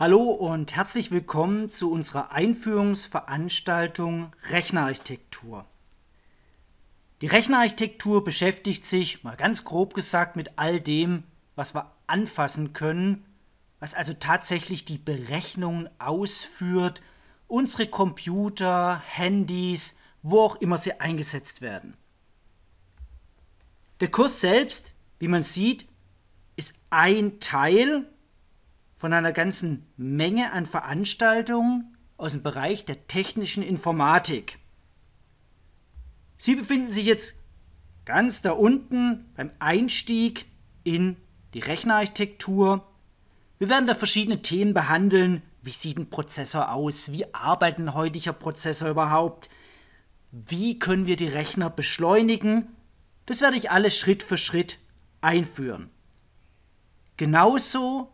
Hallo und herzlich willkommen zu unserer Einführungsveranstaltung Rechnerarchitektur. Die Rechnerarchitektur beschäftigt sich, mal ganz grob gesagt, mit all dem, was wir anfassen können, was also tatsächlich die Berechnungen ausführt, unsere Computer, Handys, wo auch immer sie eingesetzt werden. Der Kurs selbst, wie man sieht, ist ein Teil von einer ganzen Menge an Veranstaltungen aus dem Bereich der technischen Informatik. Sie befinden sich jetzt ganz da unten beim Einstieg in die Rechnerarchitektur. Wir werden da verschiedene Themen behandeln. Wie sieht ein Prozessor aus? Wie arbeitet ein heutiger Prozessor überhaupt? Wie können wir die Rechner beschleunigen? Das werde ich alles Schritt für Schritt einführen. Genauso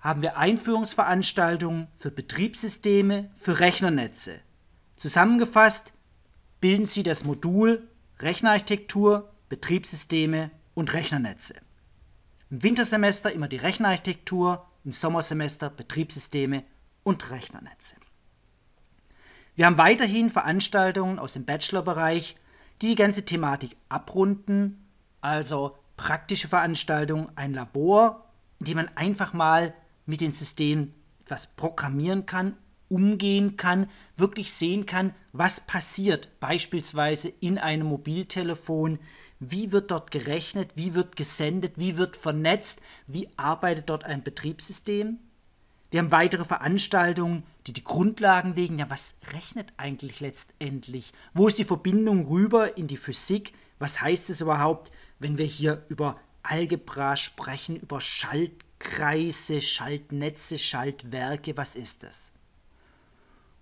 haben wir Einführungsveranstaltungen für Betriebssysteme, für Rechnernetze. Zusammengefasst bilden sie das Modul Rechnerarchitektur, Betriebssysteme und Rechnernetze. Im Wintersemester immer die Rechnerarchitektur, im Sommersemester Betriebssysteme und Rechnernetze. Wir haben weiterhin Veranstaltungen aus dem Bachelorbereich, die die ganze Thematik abrunden, also praktische Veranstaltungen, ein Labor, in dem man einfach mal mit den Systemen etwas programmieren kann, umgehen kann, wirklich sehen kann, was passiert beispielsweise in einem Mobiltelefon, wie wird dort gerechnet, wie wird gesendet, wie wird vernetzt, wie arbeitet dort ein Betriebssystem. Wir haben weitere Veranstaltungen, die die Grundlagen legen. Ja, was rechnet eigentlich letztendlich? Wo ist die Verbindung rüber in die Physik? Was heißt es überhaupt, wenn wir hier über Algebra sprechen, über Schalt Kreise, Schaltnetze, Schaltwerke, was ist das?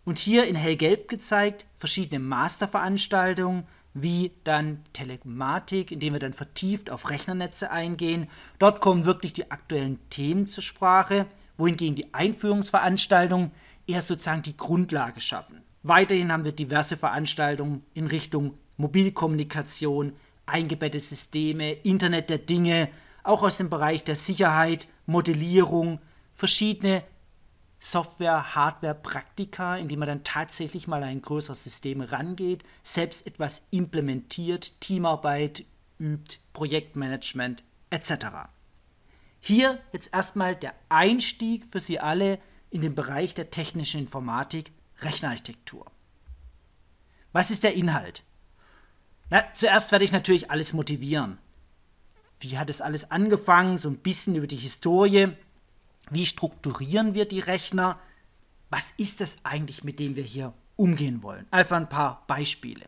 Und hier in hellgelb gezeigt verschiedene Masterveranstaltungen, wie dann Telematik, indem wir dann vertieft auf Rechnernetze eingehen. Dort kommen wirklich die aktuellen Themen zur Sprache, wohingegen die Einführungsveranstaltungen eher sozusagen die Grundlage schaffen. Weiterhin haben wir diverse Veranstaltungen in Richtung Mobilkommunikation, eingebettete Systeme, Internet der Dinge, auch aus dem Bereich der Sicherheit Modellierung, verschiedene Software, Hardware, Praktika, indem man dann tatsächlich mal ein größeres System rangeht, selbst etwas implementiert, Teamarbeit übt, Projektmanagement etc. Hier jetzt erstmal der Einstieg für Sie alle in den Bereich der technischen Informatik, Rechenarchitektur. Was ist der Inhalt? Na, zuerst werde ich natürlich alles motivieren wie hat es alles angefangen, so ein bisschen über die Historie, wie strukturieren wir die Rechner, was ist das eigentlich, mit dem wir hier umgehen wollen. Einfach ein paar Beispiele.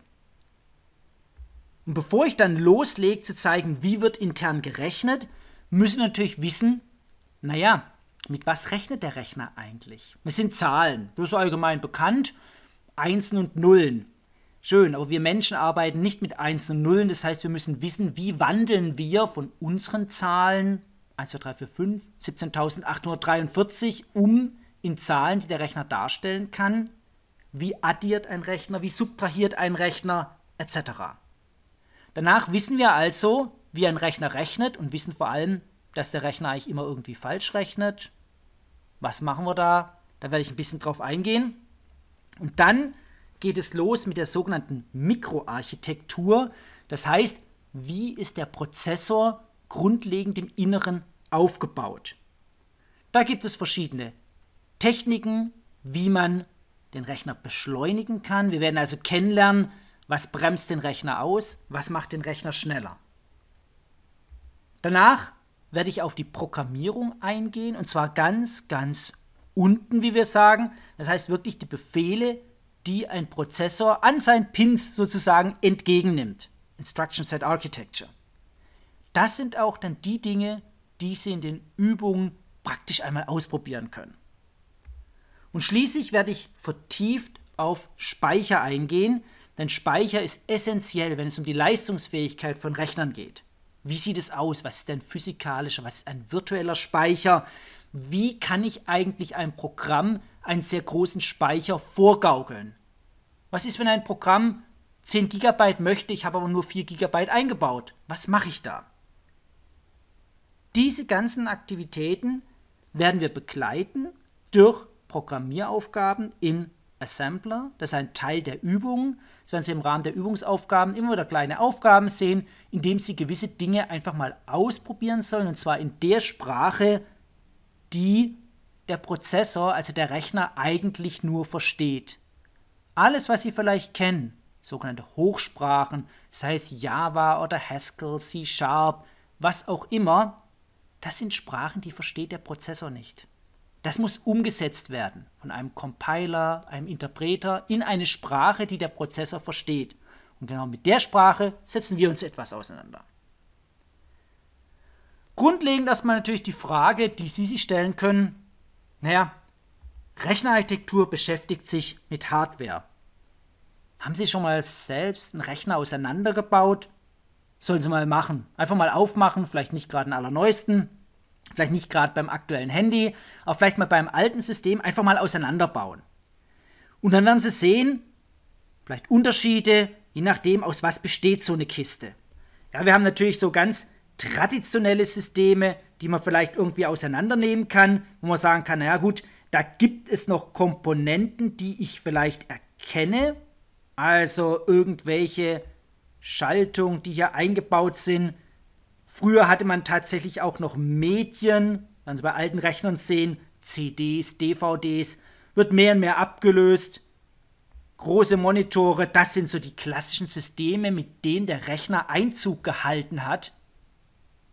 Und bevor ich dann loslege zu zeigen, wie wird intern gerechnet, müssen wir natürlich wissen, naja, mit was rechnet der Rechner eigentlich? Es sind Zahlen, das ist allgemein bekannt, Einsen und Nullen. Schön, aber wir Menschen arbeiten nicht mit 1 und Nullen. Das heißt, wir müssen wissen, wie wandeln wir von unseren Zahlen 1, 2, 3, 4, 5, 17.843 um in Zahlen, die der Rechner darstellen kann. Wie addiert ein Rechner, wie subtrahiert ein Rechner, etc. Danach wissen wir also, wie ein Rechner rechnet und wissen vor allem, dass der Rechner eigentlich immer irgendwie falsch rechnet. Was machen wir da? Da werde ich ein bisschen drauf eingehen. Und dann geht es los mit der sogenannten Mikroarchitektur. Das heißt, wie ist der Prozessor grundlegend im Inneren aufgebaut? Da gibt es verschiedene Techniken, wie man den Rechner beschleunigen kann. Wir werden also kennenlernen, was bremst den Rechner aus, was macht den Rechner schneller. Danach werde ich auf die Programmierung eingehen und zwar ganz, ganz unten, wie wir sagen. Das heißt wirklich die Befehle, die ein Prozessor an seinen Pins sozusagen entgegennimmt. Instruction Set Architecture. Das sind auch dann die Dinge, die Sie in den Übungen praktisch einmal ausprobieren können. Und schließlich werde ich vertieft auf Speicher eingehen, denn Speicher ist essentiell, wenn es um die Leistungsfähigkeit von Rechnern geht. Wie sieht es aus? Was ist denn physikalischer? Was ist ein virtueller Speicher? Wie kann ich eigentlich einem Programm einen sehr großen Speicher vorgaukeln? Was ist, wenn ein Programm 10 GB möchte, ich habe aber nur 4 GB eingebaut? Was mache ich da? Diese ganzen Aktivitäten werden wir begleiten durch Programmieraufgaben in Assembler. Das ist ein Teil der Übungen. Das werden Sie im Rahmen der Übungsaufgaben immer wieder kleine Aufgaben sehen, indem Sie gewisse Dinge einfach mal ausprobieren sollen, und zwar in der Sprache, die der Prozessor, also der Rechner, eigentlich nur versteht. Alles, was Sie vielleicht kennen, sogenannte Hochsprachen, sei es Java oder Haskell, C Sharp, was auch immer, das sind Sprachen, die versteht der Prozessor nicht. Das muss umgesetzt werden von einem Compiler, einem Interpreter in eine Sprache, die der Prozessor versteht. Und genau mit der Sprache setzen wir uns etwas auseinander. Grundlegend erstmal natürlich die Frage, die Sie sich stellen können. Naja, Rechnerarchitektur beschäftigt sich mit Hardware. Haben Sie schon mal selbst einen Rechner auseinandergebaut? Sollen Sie mal machen. Einfach mal aufmachen, vielleicht nicht gerade den allerneuesten, vielleicht nicht gerade beim aktuellen Handy, aber vielleicht mal beim alten System einfach mal auseinanderbauen. Und dann werden Sie sehen, vielleicht Unterschiede, je nachdem, aus was besteht so eine Kiste. Ja, wir haben natürlich so ganz traditionelle Systeme, die man vielleicht irgendwie auseinandernehmen kann, wo man sagen kann, naja gut, da gibt es noch Komponenten, die ich vielleicht erkenne, also irgendwelche Schaltungen, die hier eingebaut sind. Früher hatte man tatsächlich auch noch Medien, wenn Sie bei alten Rechnern sehen, CDs, DVDs, wird mehr und mehr abgelöst. Große Monitore, das sind so die klassischen Systeme, mit denen der Rechner Einzug gehalten hat.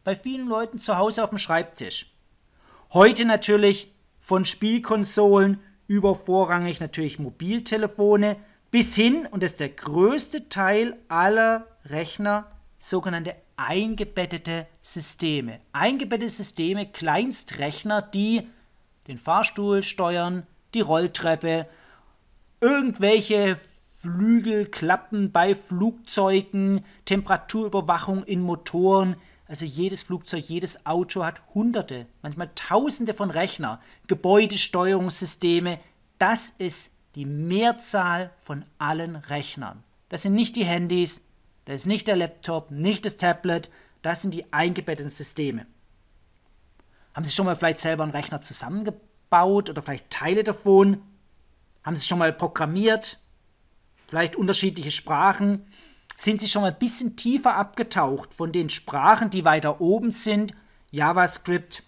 Bei vielen Leuten zu Hause auf dem Schreibtisch. Heute natürlich von Spielkonsolen über vorrangig natürlich Mobiltelefone, bis hin, und das ist der größte Teil aller Rechner, sogenannte eingebettete Systeme. Eingebettete Systeme, Kleinstrechner, die den Fahrstuhl steuern, die Rolltreppe, irgendwelche Flügelklappen bei Flugzeugen, Temperaturüberwachung in Motoren. Also jedes Flugzeug, jedes Auto hat hunderte, manchmal tausende von Rechner, Gebäudesteuerungssysteme. Das ist die Mehrzahl von allen Rechnern. Das sind nicht die Handys, das ist nicht der Laptop, nicht das Tablet, das sind die eingebetteten Systeme. Haben Sie schon mal vielleicht selber einen Rechner zusammengebaut oder vielleicht Teile davon? Haben Sie schon mal programmiert? Vielleicht unterschiedliche Sprachen? Sind Sie schon mal ein bisschen tiefer abgetaucht von den Sprachen, die weiter oben sind? JavaScript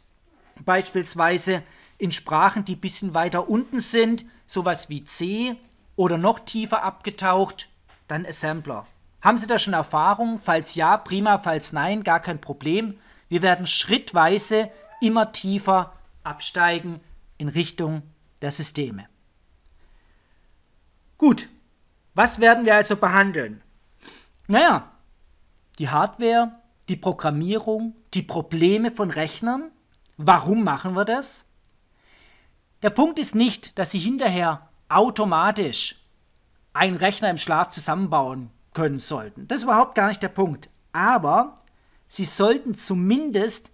beispielsweise in Sprachen, die ein bisschen weiter unten sind? sowas wie C oder noch tiefer abgetaucht, dann Assembler. Haben Sie da schon Erfahrung? Falls ja, prima, falls nein, gar kein Problem. Wir werden schrittweise immer tiefer absteigen in Richtung der Systeme. Gut, was werden wir also behandeln? Naja, die Hardware, die Programmierung, die Probleme von Rechnern. Warum machen wir das? Der Punkt ist nicht, dass Sie hinterher automatisch einen Rechner im Schlaf zusammenbauen können sollten. Das ist überhaupt gar nicht der Punkt. Aber Sie sollten zumindest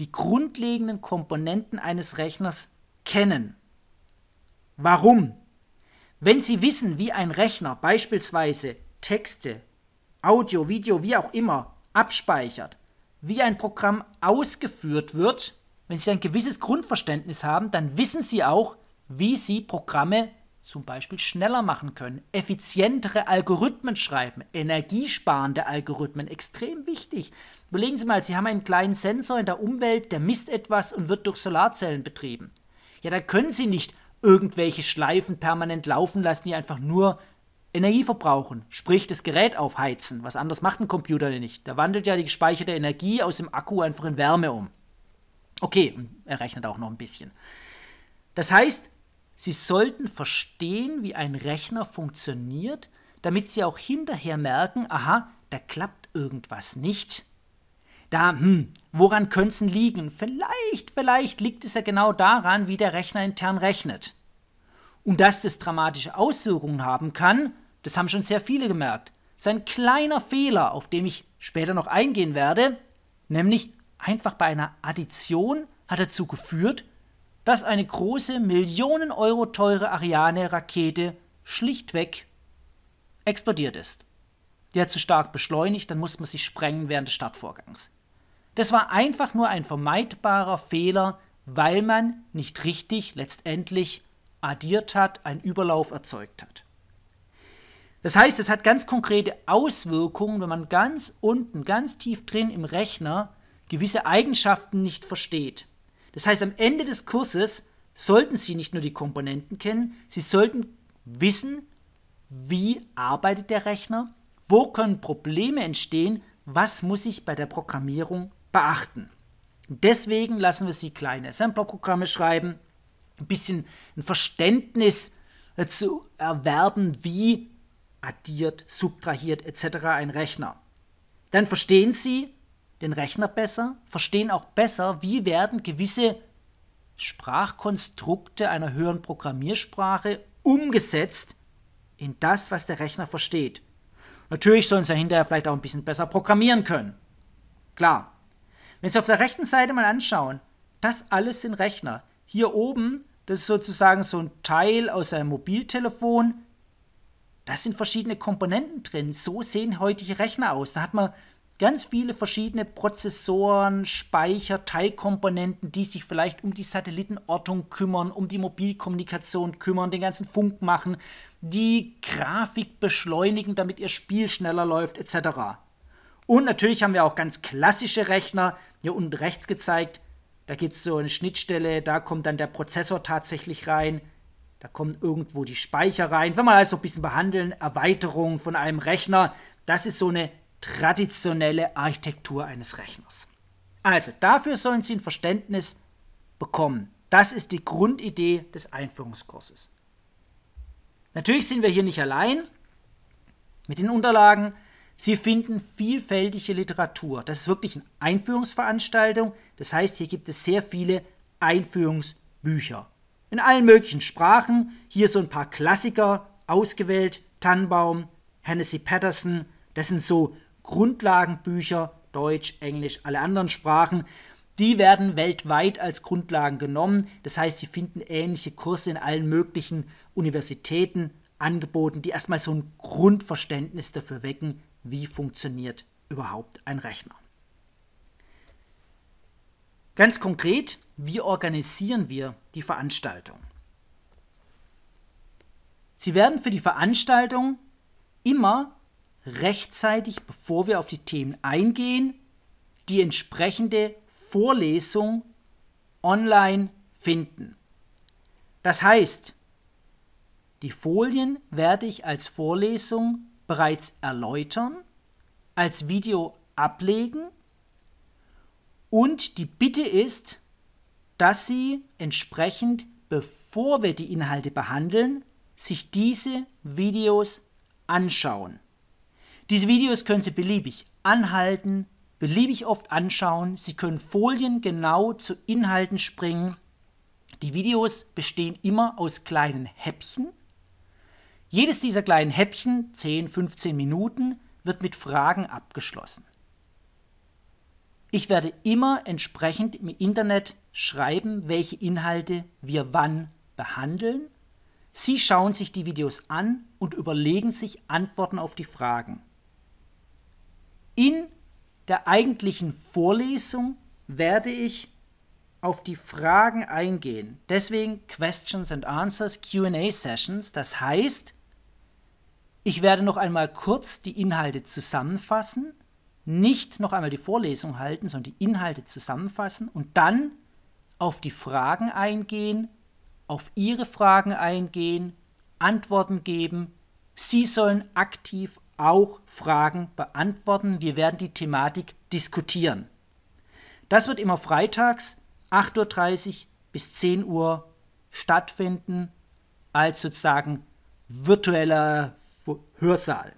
die grundlegenden Komponenten eines Rechners kennen. Warum? Wenn Sie wissen, wie ein Rechner beispielsweise Texte, Audio, Video, wie auch immer abspeichert, wie ein Programm ausgeführt wird, wenn Sie ein gewisses Grundverständnis haben, dann wissen Sie auch, wie Sie Programme zum Beispiel schneller machen können, effizientere Algorithmen schreiben, energiesparende Algorithmen, extrem wichtig. Überlegen Sie mal, Sie haben einen kleinen Sensor in der Umwelt, der misst etwas und wird durch Solarzellen betrieben. Ja, da können Sie nicht irgendwelche Schleifen permanent laufen lassen, die einfach nur Energie verbrauchen, sprich das Gerät aufheizen. Was anders macht ein Computer denn nicht. Da wandelt ja die gespeicherte Energie aus dem Akku einfach in Wärme um. Okay, er rechnet auch noch ein bisschen. Das heißt, Sie sollten verstehen, wie ein Rechner funktioniert, damit Sie auch hinterher merken, aha, da klappt irgendwas nicht. Da, hm, woran könnte es liegen? Vielleicht, vielleicht liegt es ja genau daran, wie der Rechner intern rechnet. Und dass das dramatische Auswirkungen haben kann, das haben schon sehr viele gemerkt. Sein kleiner Fehler, auf den ich später noch eingehen werde, nämlich einfach bei einer Addition hat dazu geführt, dass eine große, Millionen Euro teure Ariane-Rakete schlichtweg explodiert ist. Die hat zu stark beschleunigt, dann musste man sie sprengen während des Startvorgangs. Das war einfach nur ein vermeidbarer Fehler, weil man nicht richtig letztendlich addiert hat, einen Überlauf erzeugt hat. Das heißt, es hat ganz konkrete Auswirkungen, wenn man ganz unten, ganz tief drin im Rechner gewisse Eigenschaften nicht versteht. Das heißt, am Ende des Kurses sollten Sie nicht nur die Komponenten kennen, Sie sollten wissen, wie arbeitet der Rechner, wo können Probleme entstehen, was muss ich bei der Programmierung beachten. Deswegen lassen wir Sie kleine Assembler-Programme schreiben, ein bisschen ein Verständnis äh, zu erwerben, wie addiert, subtrahiert etc. ein Rechner. Dann verstehen Sie, den Rechner besser, verstehen auch besser, wie werden gewisse Sprachkonstrukte einer höheren Programmiersprache umgesetzt in das, was der Rechner versteht. Natürlich sollen sie ja hinterher vielleicht auch ein bisschen besser programmieren können. Klar. Wenn Sie auf der rechten Seite mal anschauen, das alles sind Rechner. Hier oben, das ist sozusagen so ein Teil aus einem Mobiltelefon. Da sind verschiedene Komponenten drin. So sehen heutige Rechner aus. Da hat man ganz viele verschiedene Prozessoren, Speicher, Teilkomponenten, die sich vielleicht um die Satellitenortung kümmern, um die Mobilkommunikation kümmern, den ganzen Funk machen, die Grafik beschleunigen, damit ihr Spiel schneller läuft, etc. Und natürlich haben wir auch ganz klassische Rechner, hier unten rechts gezeigt, da gibt es so eine Schnittstelle, da kommt dann der Prozessor tatsächlich rein, da kommen irgendwo die Speicher rein. Wenn man also ein bisschen behandeln, Erweiterung von einem Rechner, das ist so eine traditionelle Architektur eines Rechners. Also dafür sollen Sie ein Verständnis bekommen. Das ist die Grundidee des Einführungskurses. Natürlich sind wir hier nicht allein mit den Unterlagen. Sie finden vielfältige Literatur. Das ist wirklich eine Einführungsveranstaltung. Das heißt, hier gibt es sehr viele Einführungsbücher. In allen möglichen Sprachen. Hier so ein paar Klassiker ausgewählt. Tannenbaum, Hennessy Patterson. Das sind so Grundlagenbücher, Deutsch, Englisch, alle anderen Sprachen, die werden weltweit als Grundlagen genommen. Das heißt, sie finden ähnliche Kurse in allen möglichen Universitäten angeboten, die erstmal so ein Grundverständnis dafür wecken, wie funktioniert überhaupt ein Rechner. Ganz konkret, wie organisieren wir die Veranstaltung? Sie werden für die Veranstaltung immer rechtzeitig, bevor wir auf die Themen eingehen, die entsprechende Vorlesung online finden. Das heißt, die Folien werde ich als Vorlesung bereits erläutern, als Video ablegen und die Bitte ist, dass Sie entsprechend, bevor wir die Inhalte behandeln, sich diese Videos anschauen. Diese Videos können Sie beliebig anhalten, beliebig oft anschauen. Sie können Folien genau zu Inhalten springen. Die Videos bestehen immer aus kleinen Häppchen. Jedes dieser kleinen Häppchen, 10, 15 Minuten, wird mit Fragen abgeschlossen. Ich werde immer entsprechend im Internet schreiben, welche Inhalte wir wann behandeln. Sie schauen sich die Videos an und überlegen sich Antworten auf die Fragen. In der eigentlichen Vorlesung werde ich auf die Fragen eingehen. Deswegen Questions and Answers, QA Sessions. Das heißt, ich werde noch einmal kurz die Inhalte zusammenfassen, nicht noch einmal die Vorlesung halten, sondern die Inhalte zusammenfassen und dann auf die Fragen eingehen, auf Ihre Fragen eingehen, Antworten geben. Sie sollen aktiv auch Fragen beantworten. Wir werden die Thematik diskutieren. Das wird immer freitags 8.30 Uhr bis 10 Uhr stattfinden, als sozusagen virtueller Hörsaal.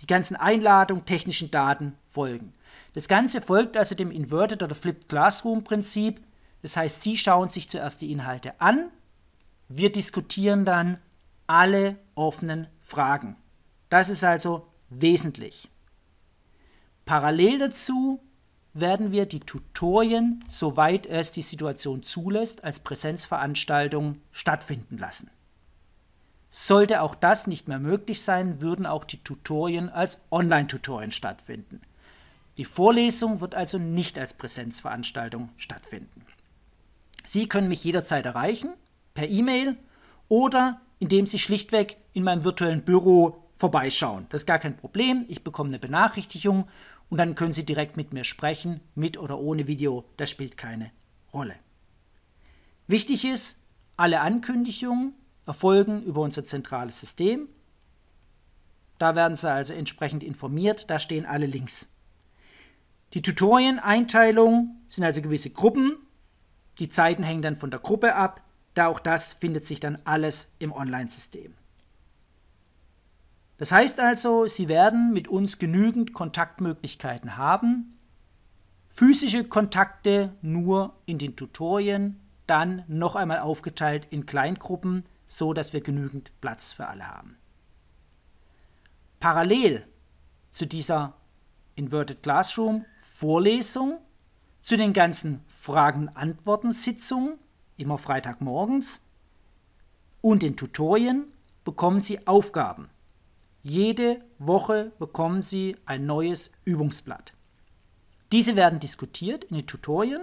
Die ganzen Einladungen, technischen Daten folgen. Das Ganze folgt also dem Inverted oder Flipped Classroom Prinzip. Das heißt, Sie schauen sich zuerst die Inhalte an. Wir diskutieren dann alle offenen Fragen. Das ist also wesentlich. Parallel dazu werden wir die Tutorien, soweit es die Situation zulässt, als Präsenzveranstaltung stattfinden lassen. Sollte auch das nicht mehr möglich sein, würden auch die Tutorien als Online-Tutorien stattfinden. Die Vorlesung wird also nicht als Präsenzveranstaltung stattfinden. Sie können mich jederzeit erreichen, per E-Mail oder indem Sie schlichtweg in meinem virtuellen Büro vorbeischauen. Das ist gar kein Problem. Ich bekomme eine Benachrichtigung und dann können Sie direkt mit mir sprechen, mit oder ohne Video. Das spielt keine Rolle. Wichtig ist, alle Ankündigungen erfolgen über unser zentrales System. Da werden Sie also entsprechend informiert. Da stehen alle Links. Die Tutorien-Einteilung sind also gewisse Gruppen. Die Zeiten hängen dann von der Gruppe ab. Da auch das findet sich dann alles im Online-System. Das heißt also, Sie werden mit uns genügend Kontaktmöglichkeiten haben. Physische Kontakte nur in den Tutorien, dann noch einmal aufgeteilt in Kleingruppen, so dass wir genügend Platz für alle haben. Parallel zu dieser Inverted Classroom Vorlesung, zu den ganzen Fragen-Antworten-Sitzungen, immer Freitagmorgens, und den Tutorien bekommen Sie Aufgaben. Jede Woche bekommen Sie ein neues Übungsblatt. Diese werden diskutiert in den Tutorien.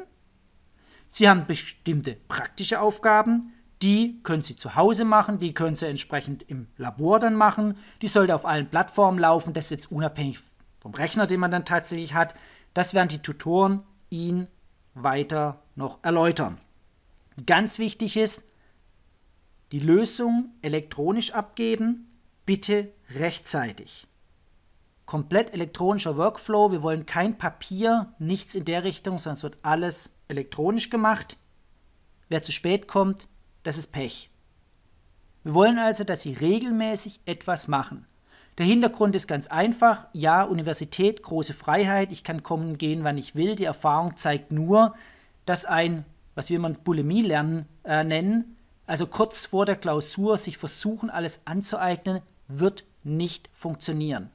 Sie haben bestimmte praktische Aufgaben, die können Sie zu Hause machen, die können Sie entsprechend im Labor dann machen. Die sollte auf allen Plattformen laufen, das ist jetzt unabhängig vom Rechner, den man dann tatsächlich hat. Das werden die Tutoren Ihnen weiter noch erläutern. Ganz wichtig ist, die Lösung elektronisch abgeben, bitte rechtzeitig. Komplett elektronischer Workflow. Wir wollen kein Papier, nichts in der Richtung, sondern es wird alles elektronisch gemacht. Wer zu spät kommt, das ist Pech. Wir wollen also, dass Sie regelmäßig etwas machen. Der Hintergrund ist ganz einfach. Ja, Universität, große Freiheit. Ich kann kommen und gehen, wann ich will. Die Erfahrung zeigt nur, dass ein, was wir mal Bulimie lernen, äh, nennen, also kurz vor der Klausur sich versuchen, alles anzueignen, wird nicht funktionieren.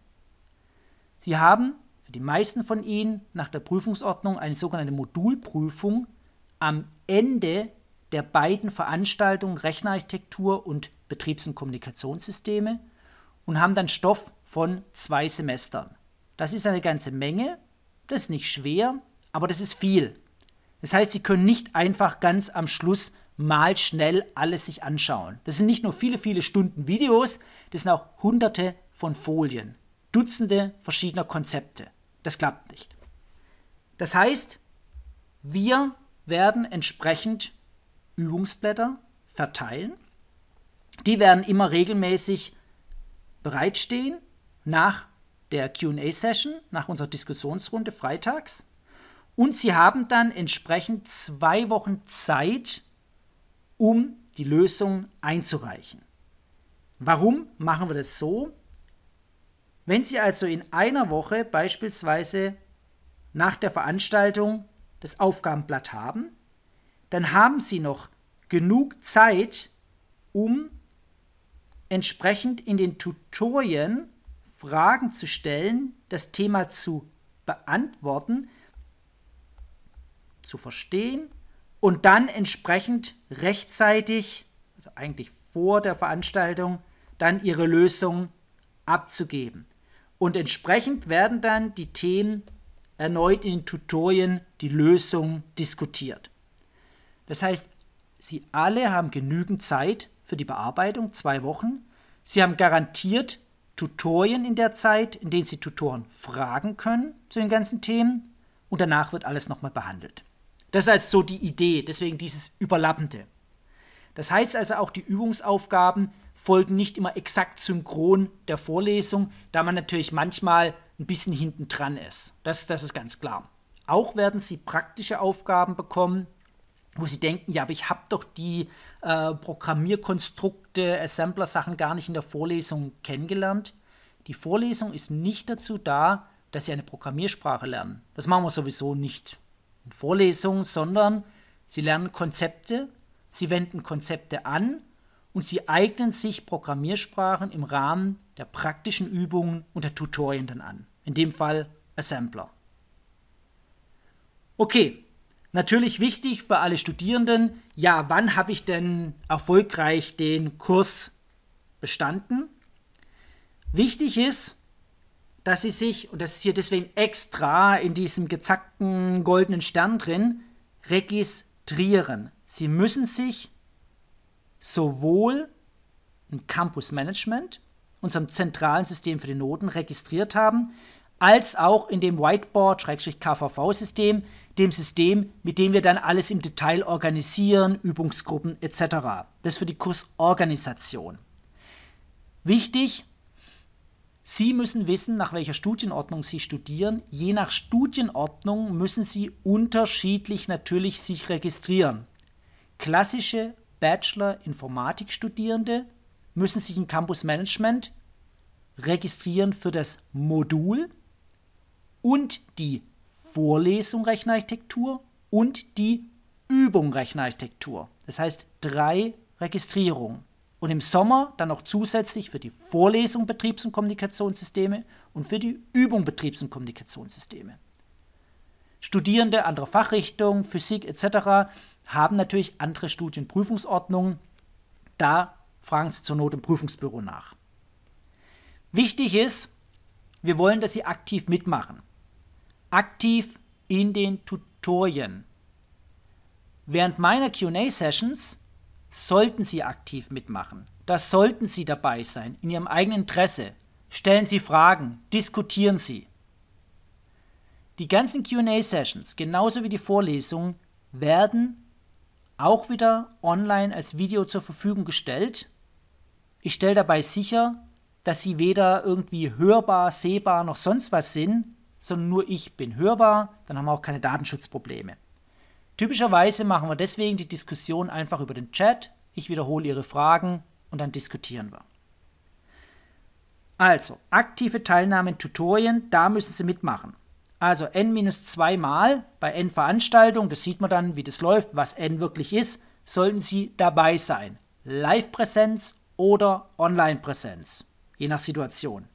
Sie haben für die meisten von Ihnen nach der Prüfungsordnung eine sogenannte Modulprüfung am Ende der beiden Veranstaltungen Rechnerarchitektur und Betriebs- und Kommunikationssysteme und haben dann Stoff von zwei Semestern. Das ist eine ganze Menge, das ist nicht schwer, aber das ist viel. Das heißt, Sie können nicht einfach ganz am Schluss mal schnell alles sich anschauen. Das sind nicht nur viele, viele Stunden Videos, das sind auch hunderte von Folien, Dutzende verschiedener Konzepte. Das klappt nicht. Das heißt, wir werden entsprechend Übungsblätter verteilen. Die werden immer regelmäßig bereitstehen nach der QA-Session, nach unserer Diskussionsrunde freitags. Und Sie haben dann entsprechend zwei Wochen Zeit, um die Lösung einzureichen. Warum machen wir das so? Wenn Sie also in einer Woche beispielsweise nach der Veranstaltung das Aufgabenblatt haben, dann haben Sie noch genug Zeit, um entsprechend in den Tutorien Fragen zu stellen, das Thema zu beantworten, zu verstehen und dann entsprechend rechtzeitig, also eigentlich vor der Veranstaltung, dann ihre Lösung abzugeben. Und entsprechend werden dann die Themen erneut in den Tutorien, die Lösung diskutiert. Das heißt, Sie alle haben genügend Zeit für die Bearbeitung, zwei Wochen. Sie haben garantiert Tutorien in der Zeit, in denen Sie Tutoren fragen können zu den ganzen Themen und danach wird alles nochmal behandelt. Das ist also so die Idee, deswegen dieses Überlappende. Das heißt also auch, die Übungsaufgaben folgen nicht immer exakt synchron der Vorlesung, da man natürlich manchmal ein bisschen hinten dran ist. Das, das ist ganz klar. Auch werden Sie praktische Aufgaben bekommen, wo Sie denken, ja, aber ich habe doch die äh, Programmierkonstrukte, Assembler-Sachen gar nicht in der Vorlesung kennengelernt. Die Vorlesung ist nicht dazu da, dass Sie eine Programmiersprache lernen. Das machen wir sowieso nicht. Vorlesungen, sondern sie lernen Konzepte, sie wenden Konzepte an und sie eignen sich Programmiersprachen im Rahmen der praktischen Übungen und der Tutorien dann an. In dem Fall Assembler. Okay, natürlich wichtig für alle Studierenden, ja, wann habe ich denn erfolgreich den Kurs bestanden? Wichtig ist, dass sie sich, und das ist hier deswegen extra in diesem gezackten goldenen Stern drin, registrieren. Sie müssen sich sowohl im Campus Management, unserem zentralen System für die Noten, registriert haben, als auch in dem Whiteboard-KVV-System, dem System, mit dem wir dann alles im Detail organisieren, Übungsgruppen etc. Das für die Kursorganisation. Wichtig, Sie müssen wissen, nach welcher Studienordnung Sie studieren. Je nach Studienordnung müssen Sie unterschiedlich natürlich sich registrieren. Klassische Bachelor Informatik Studierende müssen sich im Campus Management registrieren für das Modul und die Vorlesung Rechenarchitektur und die Übung Rechenarchitektur. Das heißt drei Registrierungen und im Sommer dann auch zusätzlich für die Vorlesung Betriebs- und Kommunikationssysteme und für die Übung Betriebs- und Kommunikationssysteme. Studierende anderer Fachrichtungen, Physik etc. haben natürlich andere Studienprüfungsordnungen. Da fragen Sie zur Not im Prüfungsbüro nach. Wichtig ist, wir wollen, dass Sie aktiv mitmachen. Aktiv in den Tutorien. Während meiner QA-Sessions sollten Sie aktiv mitmachen. Da sollten Sie dabei sein, in Ihrem eigenen Interesse. Stellen Sie Fragen, diskutieren Sie. Die ganzen QA-Sessions, genauso wie die Vorlesungen, werden auch wieder online als Video zur Verfügung gestellt. Ich stelle dabei sicher, dass sie weder irgendwie hörbar, sehbar noch sonst was sind, sondern nur ich bin hörbar, dann haben wir auch keine Datenschutzprobleme. Typischerweise machen wir deswegen die Diskussion einfach über den Chat. Ich wiederhole Ihre Fragen und dann diskutieren wir. Also, aktive Teilnahme in Tutorien, da müssen Sie mitmachen. Also n-2 mal bei n Veranstaltungen, das sieht man dann, wie das läuft, was n wirklich ist, sollten Sie dabei sein. Live-Präsenz oder Online-Präsenz, je nach Situation.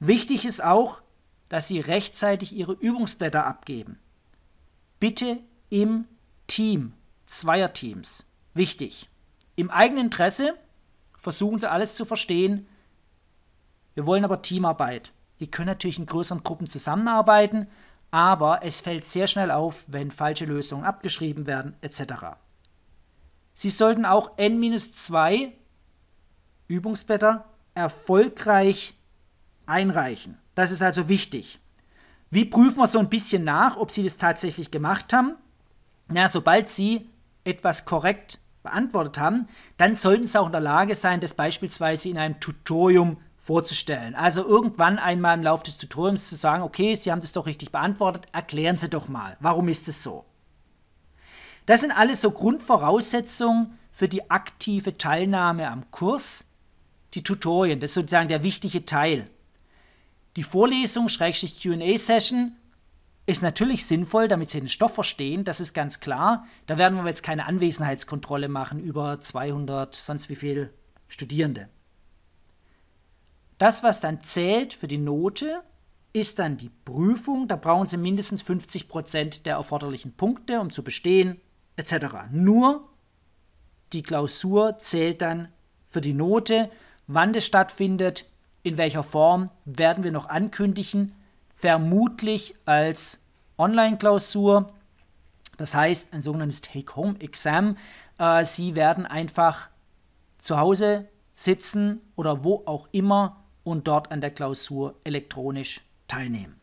Wichtig ist auch, dass Sie rechtzeitig Ihre Übungsblätter abgeben. Bitte im Team, zweier Teams. Wichtig. Im eigenen Interesse versuchen sie alles zu verstehen. Wir wollen aber Teamarbeit. Die können natürlich in größeren Gruppen zusammenarbeiten, aber es fällt sehr schnell auf, wenn falsche Lösungen abgeschrieben werden etc. Sie sollten auch N-2 Übungsblätter erfolgreich einreichen. Das ist also wichtig. Wie prüfen wir so ein bisschen nach, ob Sie das tatsächlich gemacht haben? na, sobald sie etwas korrekt beantwortet haben, dann sollten sie auch in der Lage sein, das beispielsweise in einem Tutorium vorzustellen. Also irgendwann einmal im Laufe des Tutoriums zu sagen, okay, Sie haben das doch richtig beantwortet, erklären Sie doch mal, warum ist es so? Das sind alles so Grundvoraussetzungen für die aktive Teilnahme am Kurs. Die Tutorien, das ist sozusagen der wichtige Teil. Die Vorlesung, Schrägstrich QA-Session, ist natürlich sinnvoll, damit sie den Stoff verstehen, das ist ganz klar. Da werden wir jetzt keine Anwesenheitskontrolle machen über 200, sonst wie viel Studierende. Das, was dann zählt für die Note, ist dann die Prüfung. Da brauchen sie mindestens 50 Prozent der erforderlichen Punkte, um zu bestehen, etc. Nur die Klausur zählt dann für die Note. Wann das stattfindet, in welcher Form, werden wir noch ankündigen. Vermutlich als Online-Klausur. Das heißt, ein sogenanntes Take-Home-Exam. Äh, Sie werden einfach zu Hause sitzen oder wo auch immer und dort an der Klausur elektronisch teilnehmen.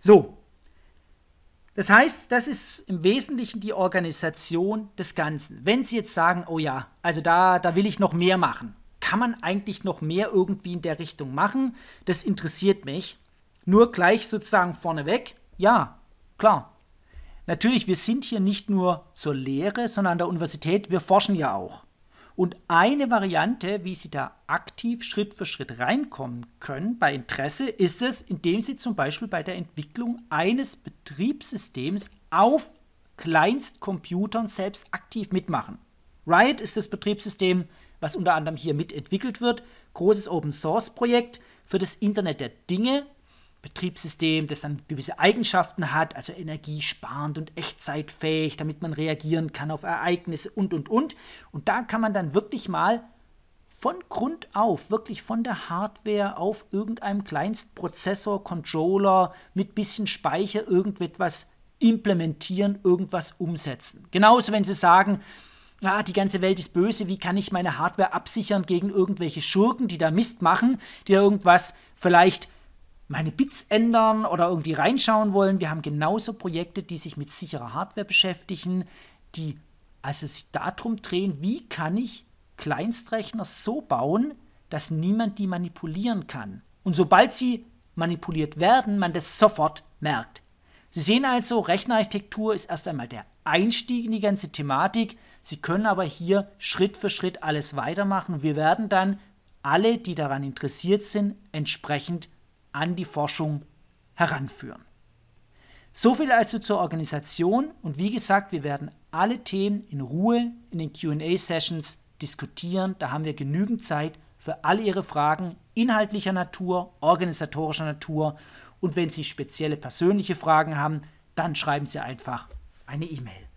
So, das heißt, das ist im Wesentlichen die Organisation des Ganzen. Wenn Sie jetzt sagen, oh ja, also da, da will ich noch mehr machen, kann man eigentlich noch mehr irgendwie in der Richtung machen? Das interessiert mich. Nur gleich sozusagen vorneweg, ja, klar. Natürlich, wir sind hier nicht nur zur Lehre, sondern an der Universität, wir forschen ja auch. Und eine Variante, wie Sie da aktiv Schritt für Schritt reinkommen können bei Interesse, ist es, indem Sie zum Beispiel bei der Entwicklung eines Betriebssystems auf Kleinstcomputern selbst aktiv mitmachen. Riot ist das Betriebssystem, was unter anderem hier mitentwickelt wird. Großes Open-Source-Projekt für das Internet der Dinge, Betriebssystem, das dann gewisse Eigenschaften hat, also energiesparend und echtzeitfähig, damit man reagieren kann auf Ereignisse und, und, und. Und da kann man dann wirklich mal von Grund auf, wirklich von der Hardware auf irgendeinem Kleinstprozessor, Controller mit bisschen Speicher irgendetwas implementieren, irgendwas umsetzen. Genauso, wenn Sie sagen, ja, ah, die ganze Welt ist böse, wie kann ich meine Hardware absichern gegen irgendwelche Schurken, die da Mist machen, die da irgendwas vielleicht meine Bits ändern oder irgendwie reinschauen wollen. Wir haben genauso Projekte, die sich mit sicherer Hardware beschäftigen, die also sich darum drehen, wie kann ich Kleinstrechner so bauen, dass niemand die manipulieren kann. Und sobald sie manipuliert werden, man das sofort merkt. Sie sehen also, Rechnerarchitektur ist erst einmal der Einstieg in die ganze Thematik. Sie können aber hier Schritt für Schritt alles weitermachen und wir werden dann alle, die daran interessiert sind, entsprechend an die Forschung heranführen. So viel also zur Organisation und wie gesagt, wir werden alle Themen in Ruhe in den QA-Sessions diskutieren. Da haben wir genügend Zeit für alle Ihre Fragen inhaltlicher Natur, organisatorischer Natur. Und wenn Sie spezielle persönliche Fragen haben, dann schreiben Sie einfach eine E-Mail.